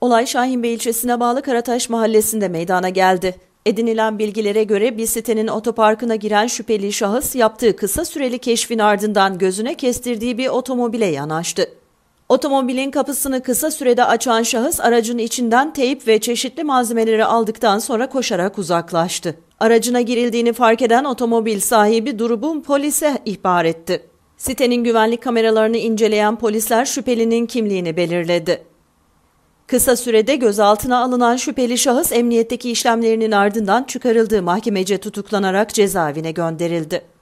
Olay Şahinbey ilçesine bağlı Karataş mahallesinde meydana geldi. Edinilen bilgilere göre bir sitenin otoparkına giren şüpheli şahıs yaptığı kısa süreli keşfin ardından gözüne kestirdiği bir otomobile yanaştı. Otomobilin kapısını kısa sürede açan şahıs aracın içinden teyip ve çeşitli malzemeleri aldıktan sonra koşarak uzaklaştı. Aracına girildiğini fark eden otomobil sahibi durumun polise ihbar etti. Sitenin güvenlik kameralarını inceleyen polisler şüphelinin kimliğini belirledi. Kısa sürede gözaltına alınan şüpheli şahıs emniyetteki işlemlerinin ardından çıkarıldığı mahkemece tutuklanarak cezaevine gönderildi.